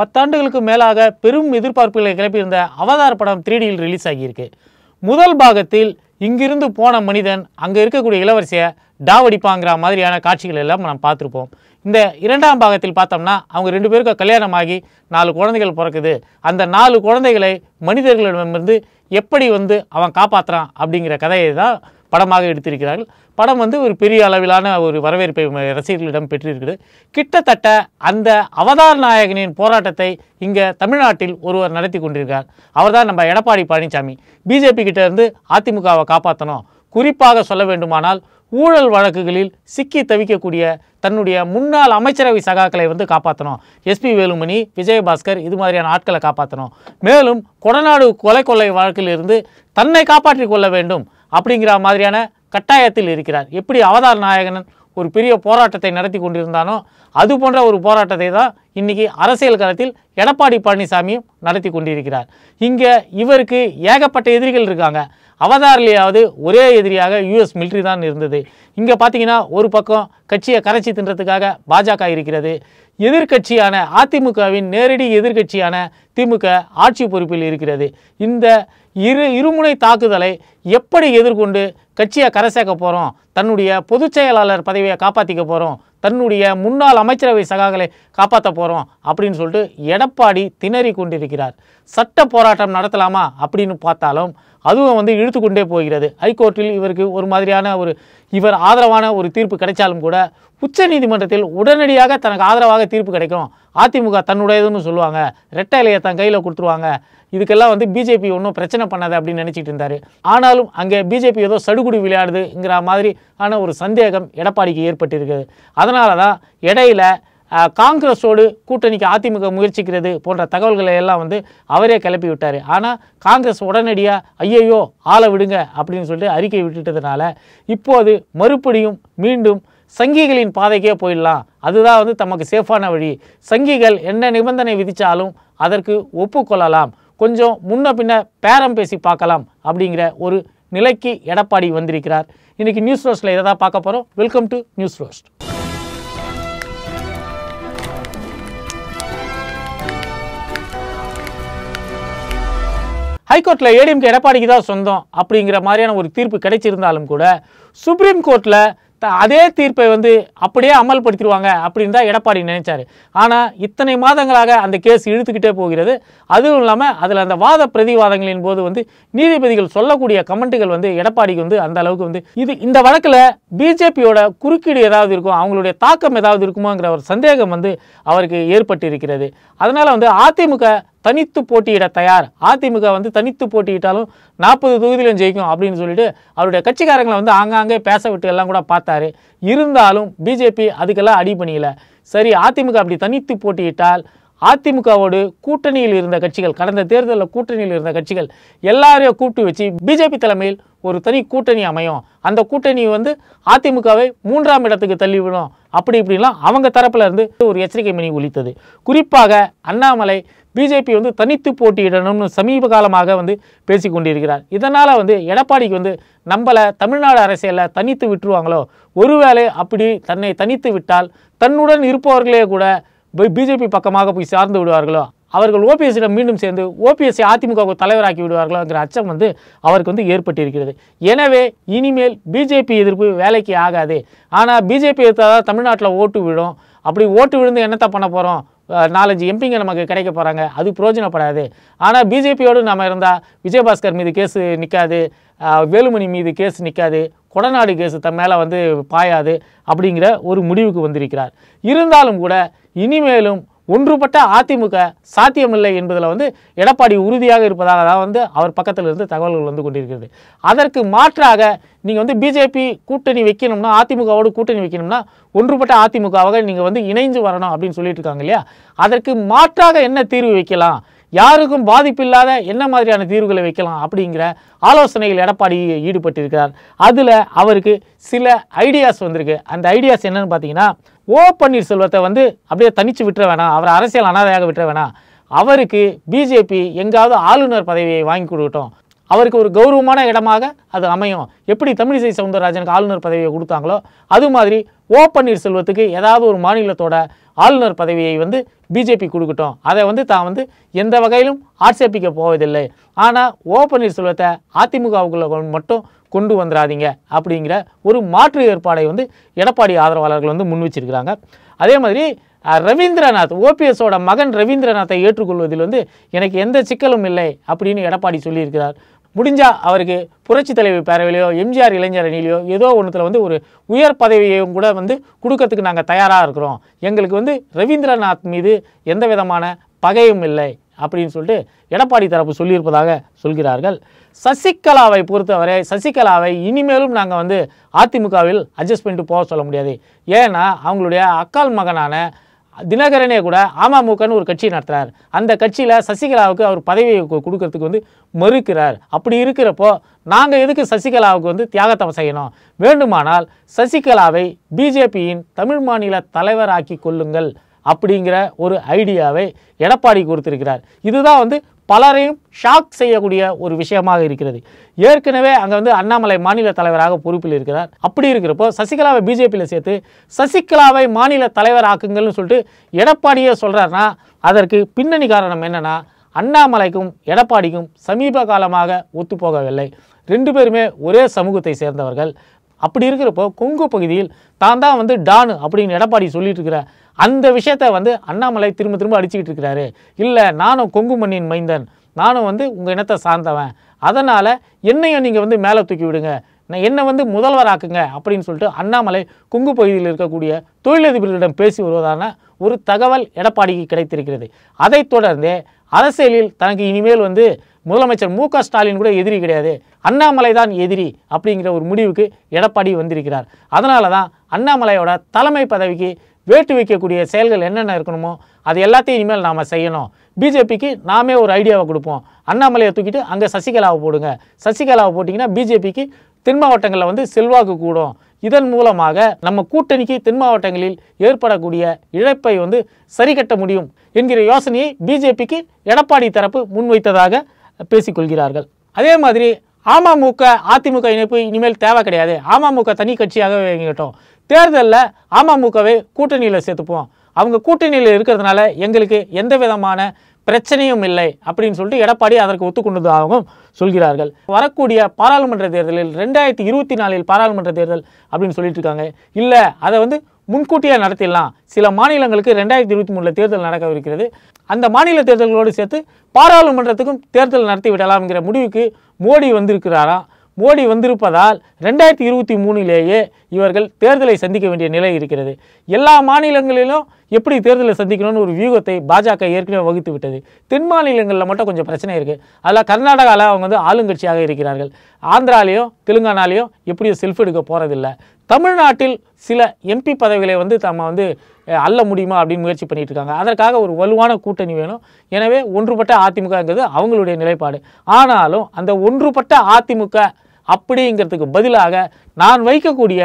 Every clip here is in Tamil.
பத்தாண்டுகளுக்கு மேலாக பெரும் எதிர்பார்ப்புகளை கிளப்பியிருந்த அவதார் படம் த்ரீடியில் ரிலீஸ் ஆகியிருக்கு முதல் பாகத்தில் இங்கிருந்து போன மனிதன் அங்கே இருக்கக்கூடிய இளவரசியை டாவடிப்பாங்கிற மாதிரியான காட்சிகள் எல்லாம் நம்ம பார்த்துருப்போம் இந்த இரண்டாம் பாகத்தில் பார்த்தோம்னா அவங்க ரெண்டு பேருக்கும் கல்யாணமாகி நாலு குழந்தைகள் பிறக்குது அந்த நாலு குழந்தைகளை மனிதர்களிடமிருந்து எப்படி வந்து அவன் காப்பாற்றுறான் அப்படிங்கிற கதையை தான் படமாக எடுத்திருக்கிறார்கள் படம் வந்து ஒரு பெரிய அளவிலான ஒரு வரவேற்பை ரசிகர்களிடம் பெற்றிருக்கிறது கிட்டத்தட்ட அந்த அவதார் நாயகனின் போராட்டத்தை இங்கே தமிழ்நாட்டில் ஒருவர் நடத்தி கொண்டிருக்கிறார் அவர்தான் நம்ம எடப்பாடி பழனிசாமி பிஜேபி இருந்து அதிமுகவை காப்பாற்றணும் குறிப்பாக சொல்ல வேண்டுமானால் ஊழல் வழக்குகளில் சிக்கி தவிக்கக்கூடிய தன்னுடைய முன்னாள் அமைச்சரவை சகாக்களை வந்து காப்பாற்றணும் எஸ்பி வேலுமணி விஜயபாஸ்கர் இது மாதிரியான ஆட்களை காப்பாற்றணும் மேலும் கொடநாடு கொலை கொள்ளை வழக்கிலிருந்து தன்னை காப்பாற்றி கொள்ள வேண்டும் அப்படிங்கிற மாதிரியான கட்டாயத்தில் இருக்கிறார் எப்படி அவதார் நாயகனன் ஒரு பெரிய போராட்டத்தை நடத்தி கொண்டிருந்தானோ அது போன்ற ஒரு போராட்டத்தை தான் இன்றைக்கி அரசியல் களத்தில் எடப்பாடி பழனிசாமியும் நடத்தி கொண்டிருக்கிறார் இங்கே இவருக்கு ஏகப்பட்ட எதிரிகள் இருக்காங்க அவதாரிலேயாவது ஒரே எதிரியாக யுஎஸ் மிலிட்ரி தான் இருந்தது இங்கே பார்த்தீங்கன்னா ஒரு பக்கம் கட்சியை கரைச்சி தின்றதுக்காக பாஜக இருக்கிறது எதிர்கட்சியான அதிமுகவின் நேரடி எதிர்கட்சியான திமுக ஆட்சி பொறுப்பில் இருக்கிறது இந்த இரு இருமுனை தாக்குதலை எப்படி எதிர்கொண்டு கட்சியை கரை சேர்க்க போகிறோம் தன்னுடைய பொதுச் செயலாளர் பதவியை காப்பாற்றிக்க போகிறோம் தன்னுடைய முன்னாள் அமைச்சரவை சகாக்களை காப்பாற்ற போகிறோம் அப்படின்னு சொல்லிட்டு எடப்பாடி திணறி கொண்டிருக்கிறார் சட்ட போராட்டம் நடத்தலாமா அப்படின்னு பார்த்தாலும் அதுவும் வந்து இழுத்து கொண்டே போகிறது ஹைகோர்ட்டில் இவருக்கு ஒரு மாதிரியான ஒரு இவர் ஆதரவான ஒரு தீர்ப்பு கிடைச்சாலும் கூட உச்சநீதிமன்றத்தில் உடனடியாக தனக்கு ஆதரவாக தீர்ப்பு கிடைக்கும் அதிமுக தன்னுடையதுன்னு சொல்லுவாங்க ரெட்டை இலையை தன் கையில் கொடுத்துருவாங்க இதுக்கெல்லாம் வந்து பிஜேபி ஒன்றும் பிரச்சனை பண்ணாது அப்படின்னு நினச்சிட்டு இருந்தார் ஆனாலும் அங்கே பிஜேபி ஏதோ சடுகுடு விளையாடுதுங்கிற மாதிரி ஆன ஒரு சந்தேகம் எடப்பாடிக்கு ஏற்பட்டிருக்குது அதனால தான் இடையில காங்கிரஸோடு கூட்டணிக்கு அதிமுக முயற்சிக்கிறது போன்ற தகவல்களை எல்லாம் வந்து அவரே கிளப்பி விட்டார் ஆனால் காங்கிரஸ் உடனடியாக ஐயையோ ஆளை விடுங்க அப்படின்னு சொல்லிட்டு அறிக்கை விட்டுட்டதுனால இப்போது மறுபடியும் மீண்டும் சங்கிகளின் பாதைக்கே போயிடலாம் அதுதான் வந்து தமக்கு சேஃபான வழி சங்கிகள் என்ன நிபந்தனை விதித்தாலும் அதற்கு ஒப்புக்கொள்ளலாம் கொஞ்சம் முன்ன பின்ன பேரம் பேசி பார்க்கலாம் அப்படிங்கிற ஒரு நிலைக்கு எடப்பாடி வந்திருக்கிறார் இன்றைக்கி நியூஸ் ரோஸ்ட்டில் இதை தான் பார்க்க போகிறோம் வெல்கம் டு நியூஸ் ரோஸ்ட் ஹைகோர்ட்டில் ஏடிஎம்கே எடப்பாடிக்கு தான் சொந்தம் அப்படிங்கிற மாதிரியான ஒரு தீர்ப்பு கிடைச்சிருந்தாலும் கூட சுப்ரீம் கோர்ட்டில் த அதே தீர்ப்பை வந்து அப்படியே அமல்படுத்திடுவாங்க அப்படின்னு தான் எடப்பாடி நினைச்சார் ஆனால் இத்தனை மாதங்களாக அந்த கேஸ் இழுத்துக்கிட்டே போகிறது அதுவும் இல்லாமல் அதில் அந்த வாத பிரதிவாதங்களின் போது வந்து நீதிபதிகள் சொல்லக்கூடிய கமெண்ட்டுகள் வந்து எடப்பாடிக்கு வந்து அந்த அளவுக்கு வந்து இது இந்த வழக்கில் பிஜேபியோட குறுக்கீடு ஏதாவது இருக்கும் அவங்களுடைய தாக்கம் ஏதாவது இருக்குமோங்கிற ஒரு சந்தேகம் வந்து அவருக்கு ஏற்பட்டு இருக்கிறது அதனால் வந்து அதிமுக தனித்து போட்டியிட தயார் அதிமுக வந்து தனித்து போட்டியிட்டாலும் நாற்பது தொகுதியிலும் ஜெயிக்கும் அப்படின்னு சொல்லிட்டு அவருடைய கட்சிக்காரங்களை வந்து ஆங்காங்கே பேச விட்டு எல்லாம் கூட பார்த்தாரு இருந்தாலும் பிஜேபி அதுக்கெல்லாம் அடி பண்ணியில சரி அதிமுக அப்படி தனித்து போட்டியிட்டால் அதிமுகவோடு கூட்டணியில் இருந்த கட்சிகள் கடந்த தேர்தலில் கூட்டணியில் இருந்த கட்சிகள் எல்லாரையும் கூப்பிட்டு வச்சு பிஜேபி தலைமையில் ஒரு தனி கூட்டணி அமையும் அந்த கூட்டணி வந்து அதிமுகவை மூன்றாம் இடத்துக்கு தள்ளிவிடும் அப்படி இப்படிலாம் அவங்க தரப்பில் இருந்து ஒரு எச்சரிக்கை மணி ஒழித்தது குறிப்பாக அண்ணாமலை பிஜேபி வந்து தனித்து போட்டியிடணும்னு சமீப காலமாக வந்து பேசி கொண்டிருக்கிறார் இதனால் வந்து எடப்பாடிக்கு வந்து நம்மளை தமிழ்நாடு அரசியலில் தனித்து விட்டுருவாங்களோ ஒருவேளை அப்படி தன்னை தனித்து விட்டால் தன்னுடன் இருப்பவர்களே கூட பிஜேபி பக்கமாக போய் சார்ந்து விடுவார்களோ அவர்கள் ஓபிஎஸ்ஸிடம் மீண்டும் சேர்ந்து ஓபிஎஸ்சி அதிமுக தலைவராக்கி விடுவார்களோங்கிற அச்சம் வந்து அவருக்கு வந்து ஏற்பட்டிருக்கிறது எனவே இனிமேல் பிஜேபி எதிர்ப்பு வேலைக்கு ஆகாது ஆனால் பிஜேபி எதிர்த்தால் தமிழ்நாட்டில் ஓட்டு விடும் அப்படி ஓட்டு விழுந்து என்னத்தை பண்ண போகிறோம் நாலஞ்சு எம்பிங்க நமக்கு கிடைக்க போகிறாங்க அது பிரயோஜனப்படாது ஆனால் பிஜேபியோடு நம்ம இருந்தால் விஜயபாஸ்கர் மீது கேஸு நிற்காது வேலுமணி மீது கேஸ் நிற்காது கொடநாடு கேஸு தன் மேலே வந்து பாயாது அப்படிங்கிற ஒரு முடிவுக்கு வந்திருக்கிறார் இருந்தாலும் கூட இனிமேலும் ஒன்றுபட்ட அதிமுக சாத்தியமில்லை என்பதில் வந்து எடப்பாடி உறுதியாக இருப்பதாக தான் வந்து அவர் பக்கத்தில் இருந்து தகவல்கள் வந்து கொண்டிருக்கிறது அதற்கு மாற்றாக நீங்கள் வந்து பிஜேபி கூட்டணி வைக்கணும்னா அதிமுகவோடு கூட்டணி வைக்கணும்னா ஒன்றுபட்ட அதிமுகவாக நீங்கள் வந்து இணைஞ்சு வரணும் அப்படின்னு சொல்லிட்டு இருக்காங்க இல்லையா அதற்கு மாற்றாக என்ன தீர்வு வைக்கலாம் யாருக்கும் பாதிப்பில்லாத என்ன மாதிரியான தீர்வுகளை வைக்கலாம் அப்படிங்கிற ஆலோசனைகள் எடப்பாடி ஈடுபட்டிருக்கிறார் அதில் அவருக்கு சில ஐடியாஸ் வந்திருக்கு அந்த ஐடியாஸ் என்னன்னு பார்த்தீங்கன்னா ஓ பன்னீர்செல்வத்தை வந்து அப்படியே தனித்து விட்டுற வேணாம் அவரை அரசியல் அனாதையாக விட்டுற வேணாம் அவருக்கு பிஜேபி எங்காவது ஆளுநர் பதவியை வாங்கி கொடுக்கட்டும் அவருக்கு ஒரு கௌரவமான இடமாக அது அமையும் எப்படி தமிழிசை சவுந்தரராஜனுக்கு ஆளுநர் பதவியை கொடுத்தாங்களோ அது மாதிரி ஓ பன்னீர்செல்வத்துக்கு ஏதாவது ஒரு மாநிலத்தோட ஆளுநர் பதவியை வந்து பிஜேபி கொடுக்கட்டும் அதை வந்து தான் வந்து எந்த வகையிலும் ஆட்சேபிக்க போவதில்லை ஆனால் ஓ பன்னீர்செல்வத்தை அதிமுகவுக்குள்ள மட்டும் கொண்டு வந்துடாதீங்க அப்படிங்கிற ஒரு மாற்று ஏற்பாடை வந்து எடப்பாடி ஆதரவாளர்கள் வந்து முன் வச்சிருக்கிறாங்க அதே மாதிரி ரவீந்திரநாத் ஓபிஎஸோட மகன் ரவீந்திரநாத்தை ஏற்றுக்கொள்வதில் வந்து எனக்கு எந்த சிக்கலும் இல்லை அப்படின்னு எடப்பாடி சொல்லியிருக்கிறார் முடிஞ்சால் அவருக்கு புரட்சி தலைவர் பேரவையிலையோ எம்ஜிஆர் இளைஞர் அணியிலையோ ஏதோ ஒன்றுத்தில் வந்து ஒரு உயர் பதவியையும் கூட வந்து கொடுக்கறதுக்கு நாங்கள் தயாராக இருக்கிறோம் எங்களுக்கு வந்து ரவீந்திரநாத் மீது எந்த விதமான பகையும் இல்லை அப்படின்னு சொல்லிட்டு எடப்பாடி தரப்பு சொல்லியிருப்பதாக சொல்கிறார்கள் சசிகலாவை பொறுத்தவரை சசிகலாவை இனிமேலும் நாங்கள் வந்து அதிமுகவில் அட்ஜஸ்ட் பண்ணிட்டு போக சொல்ல முடியாது ஏன்னா அவங்களுடைய அக்கால் மகனான தினகரனே கூட அமமுகன்னு ஒரு கட்சி நடத்துகிறார் அந்த கட்சியில் சசிகலாவுக்கு அவர் பதவி கொடுக்கறதுக்கு வந்து மறுக்கிறார் அப்படி இருக்கிறப்போ நாங்கள் எதுக்கு சசிகலாவுக்கு வந்து தியாகத்தம் செய்யணும் வேண்டுமானால் சசிகலாவை பிஜேபியின் தமிழ் மாநில தலைவராக்கி கொள்ளுங்கள் அப்படிங்கிற ஒரு ஐடியாவை எடப்பாடி கொடுத்திருக்கிறார் இதுதான் வந்து பலரையும் ஷாக் செய்யக்கூடிய ஒரு விஷயமாக இருக்கிறது ஏற்கனவே அங்கே வந்து அண்ணாமலை மாநில தலைவராக பொறுப்பில் இருக்கிறார் அப்படி இருக்கிறப்போ சசிகலாவை பிஜேபியில் சேர்த்து சசிகலாவை மாநில தலைவர் ஆக்குங்கள்னு சொல்லிட்டு எடப்பாடியே சொல்கிறாருன்னா அதற்கு பின்னணி காரணம் என்னென்னா அண்ணாமலைக்கும் எடப்பாடிக்கும் சமீப காலமாக ஒத்துப்போகவில்லை ரெண்டு பேருமே ஒரே சமூகத்தை சேர்ந்தவர்கள் அப்படி இருக்கிறப்போ கொங்கு பகுதியில் தான் தான் வந்து டானு அப்படின்னு எடப்பாடி சொல்லிட்டு இருக்கிற அந்த விஷயத்த வந்து அண்ணாமலை திரும்ப திரும்ப அடிச்சுக்கிட்டு இருக்கிறாரு இல்லை நானும் கொங்கு மண்ணின் மைந்தன் நானும் வந்து உங்கள் இனத்தை சார்ந்தவன் அதனால் என்னையும் நீங்கள் வந்து மேலே தூக்கி விடுங்க என்னை வந்து முதல்வராக்குங்க அப்படின்னு சொல்லிட்டு அண்ணாமலை குங்கு பகுதியில் இருக்கக்கூடிய தொழிலதிபர்களிடம் பேசி வருவதான ஒரு தகவல் எடப்பாடிக்கு கிடைத்திருக்கிறது அதைத் தொடர்ந்து அரசியலில் தனக்கு இனிமேல் வந்து முதலமைச்சர் மு ஸ்டாலின் கூட எதிரி கிடையாது அண்ணாமலை தான் எதிரி அப்படிங்கிற ஒரு முடிவுக்கு எடப்பாடி வந்திருக்கிறார் அதனால தான் அண்ணாமலையோட தலைமை பதவிக்கு வேட்டு வைக்கக்கூடிய செயல்கள் என்னென்ன இருக்கணுமோ அது எல்லாத்தையும் இனிமேல் நாம் செய்யணும் பிஜேபிக்கு நாமே ஒரு ஐடியாவை கொடுப்போம் அண்ணாமலையை தூக்கிட்டு அங்கே சசிகலாவை போடுங்க சசிகலாவை போட்டிங்கன்னா பிஜேபிக்கு தென் மாவட்டங்களில் வந்து செல்வாக்கு கூடும் இதன் மூலமாக நம்ம கூட்டணிக்கு தென் மாவட்டங்களில் ஏற்படக்கூடிய இழப்பை வந்து சரிகட்ட முடியும் என்கிற யோசனையை பிஜேபிக்கு எடப்பாடி தரப்பு முன்வைத்ததாக பேசிக்கொள்கிறார்கள் அதே மாதிரி அமமுக அதிமுக இணைப்பு இனிமேல் தேவை கிடையாது அமமுக தனி கட்சியாக வைக்கட்டும் தேர்தலில் அமமுகவை கூட்டணியில் சேர்த்துப்போம் அவங்க கூட்டணியில் இருக்கிறதுனால எங்களுக்கு எந்த விதமான பிரச்சனையும் இல்லை அப்படின்னு சொல்லிட்டு எடப்பாடி அதற்கு ஒத்துக்கொண்டதாகவும் சொல்கிறார்கள் வரக்கூடிய பாராளுமன்ற தேர்தலில் ரெண்டாயிரத்தி இருபத்தி நாலில் பாராளுமன்ற தேர்தல் அப்படின்னு சொல்லிட்டு இருக்காங்க இல்லை அதை வந்து முன்கூட்டியாக நடத்திடலாம் சில மாநிலங்களுக்கு ரெண்டாயிரத்தி இருபத்தி மூணில் தேர்தல் நடக்கவிருக்கிறது அந்த மாநில தேர்தல்களோடு சேர்த்து பாராளுமன்றத்துக்கும் தேர்தல் நடத்தி விடலாம் என்கிற முடிவுக்கு மோடி வந்திருக்கிறாரா மோடி வந்திருப்பதால் ரெண்டாயிரத்தி இருபத்தி மூணிலேயே இவர்கள் தேர்தலை சந்திக்க வேண்டிய நிலை இருக்கிறது எல்லா மாநிலங்களிலும் எப்படி தேர்தலை சந்திக்கணும்னு ஒரு வியூகத்தை பாஜக ஏற்கனவே வகுத்து விட்டது தென் மாநிலங்களில் மட்டும் கொஞ்சம் பிரச்சனை இருக்குது அதில் கர்நாடகாவில் அவங்க வந்து ஆளுங்கட்சியாக இருக்கிறார்கள் ஆந்திராலேயும் தெலுங்கானாலேயும் எப்படியும் செல்ஃப் எடுக்க போகிறதில்ல தமிழ்நாட்டில் சில எம்பி பதவிகளை வந்து தம்ம வந்து அல்ல முடியுமா அப்படின்னு முயற்சி பண்ணிகிட்டு இருக்காங்க அதற்காக ஒரு வலுவான கூட்டணி வேணும் எனவே ஒன்றுபட்ட அதிமுகங்கிறது அவங்களுடைய நிலைப்பாடு ஆனாலும் அந்த ஒன்றுபட்ட அதிமுக அப்படிங்கிறதுக்கு பதிலாக நான் வைக்கக்கூடிய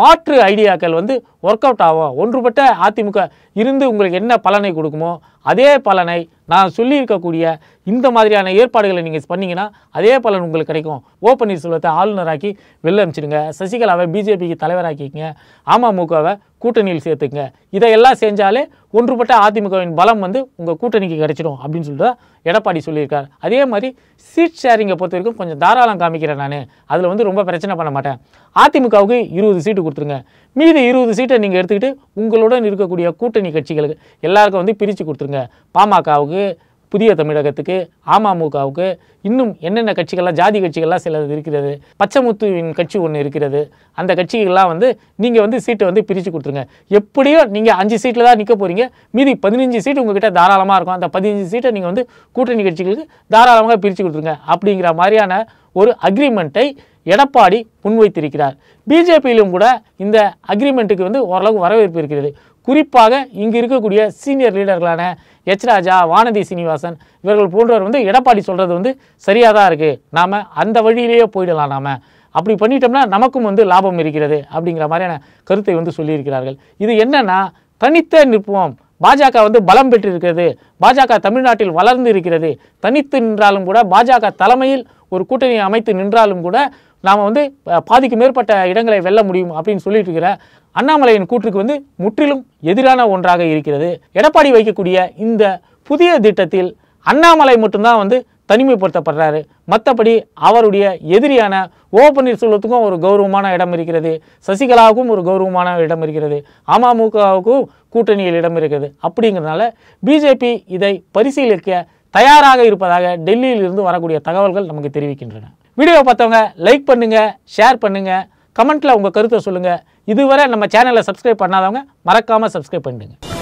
மாற்று ஐடியாக்கள் வந்து ஒர்க் அவுட் ஆகும் ஒன்றுபட்ட அதிமுக இருந்து உங்களுக்கு என்ன பலனை கொடுக்குமோ அதே பலனை நான் சொல்லியிருக்கக்கூடிய இந்த மாதிரியான ஏற்பாடுகளை நீங்கள் பண்ணிங்கன்னா அதே பலன் உங்களுக்கு கிடைக்கும் ஓ பன்னீர்செல்வத்தை ஆளுநராக்கி வெளில அனுப்பிச்சிடுங்க சசிகலாவை பிஜேபிக்கு தலைவராக்கிங்க அமமுகவை கூட்டணியில் சேர்த்துங்க இதையெல்லாம் செஞ்சாலே ஒன்றுபட்ட அதிமுகவின் பலம் வந்து உங்கள் கூட்டணிக்கு கிடைச்சிடும் அப்படின்னு சொல்லிட்டு எடப்பாடி சொல்லியிருக்காரு அதே மாதிரி சீட் ஷேரிங்கை பொறுத்த வரைக்கும் கொஞ்சம் தாராளம் காமிக்கிறேன் நான் அதில் வந்து ரொம்ப பிரச்சனை பண்ண மாட்டேன் அதிமுகவுக்கு இருபது சீட்டு கொடுத்துருங்க மீதி இருபது சீட்டை நீங்கள் எடுத்துக்கிட்டு உங்களுடன் இருக்கக்கூடிய கூட்டணி கட்சிகளுக்கு எல்லாருக்கும் வந்து பிரித்து கொடுத்துருங்க பாமகவுக்கு புதிய தமிழகத்துக்கு அமமுகவுக்கு இன்னும் என்னென்ன கட்சிகள்லாம் ஜாதி கட்சிகள்லாம் சில இருக்கிறது பச்சைமுத்துவின் கட்சி ஒன்று இருக்கிறது அந்த கட்சிகள்லாம் வந்து நீங்கள் வந்து சீட்டை வந்து பிரித்து கொடுத்துருங்க எப்படியோ நீங்கள் அஞ்சு சீட்டில் தான் நிற்க போகிறீங்க மீதி பதினஞ்சு சீட்டு உங்ககிட்ட தாராளமாக இருக்கும் அந்த பதினஞ்சு சீட்டை நீங்கள் வந்து கூட்டணி கட்சிகளுக்கு தாராளமாக பிரித்து கொடுத்துருங்க அப்படிங்கிற மாதிரியான ஒரு அக்ரிமெண்ட்டை எடப்பாடி முன்வைத்திருக்கிறார் பிஜேபியிலும் கூட இந்த அக்ரிமெண்ட்டுக்கு வந்து ஓரளவு வரவேற்பு இருக்கிறது குறிப்பாக இங்கு இருக்கக்கூடிய சீனியர் லீடர்களான எச் ராஜா வானதி சீனிவாசன் இவர்கள் போன்றவர் வந்து எடப்பாடி சொல்கிறது வந்து சரியாக தான் இருக்குது நாம் அந்த வழியிலேயே போயிடலாம் நாம் அப்படி பண்ணிட்டோம்னா நமக்கும் வந்து லாபம் இருக்கிறது அப்படிங்கிற மாதிரியான கருத்தை வந்து சொல்லியிருக்கிறார்கள் இது என்னென்னா தனித்த நிற்போம் பாஜக வந்து பலம் பெற்றிருக்கிறது பாஜக தமிழ்நாட்டில் வளர்ந்து இருக்கிறது தனித்து நின்றாலும் கூட பாஜக தலைமையில் ஒரு கூட்டணியை அமைத்து நின்றாலும் கூட நாம் வந்து பாதிக்கு மேற்பட்ட இடங்களை வெல்ல முடியும் அப்படின்னு சொல்லிட்டு இருக்கிற அண்ணாமலையின் கூற்றுக்கு வந்து முற்றிலும் எதிரான ஒன்றாக இருக்கிறது எடப்பாடி வைக்கக்கூடிய இந்த புதிய திட்டத்தில் அண்ணாமலை மட்டும்தான் வந்து தனிமைப்படுத்தப்படுறாரு மற்றபடி அவருடைய எதிரியான ஓ பன்னீர்செல்வத்துக்கும் ஒரு கௌரவமான இடம் இருக்கிறது சசிகலாவுக்கும் ஒரு கௌரவமான இடம் இருக்கிறது அமமுகவுக்கும் கூட்டணியில் இடம் இருக்கிறது அப்படிங்கிறதுனால பிஜேபி இதை பரிசீலிக்க தயாராக இருப்பதாக டெல்லியில் இருந்து வரக்கூடிய தகவல்கள் நமக்கு தெரிவிக்கின்றன வீடியோவை பார்த்தவங்க லைக் பண்ணுங்கள் ஷேர் பண்ணுங்கள் கமெண்ட்டில் உங்கள் கருத்தை சொல்லுங்கள் இதுவரை நம்ம சேனலை சப்ஸ்கிரைப் பண்ணாதவங்க மறக்காமல் சப்ஸ்கிரைப் பண்ணுங்க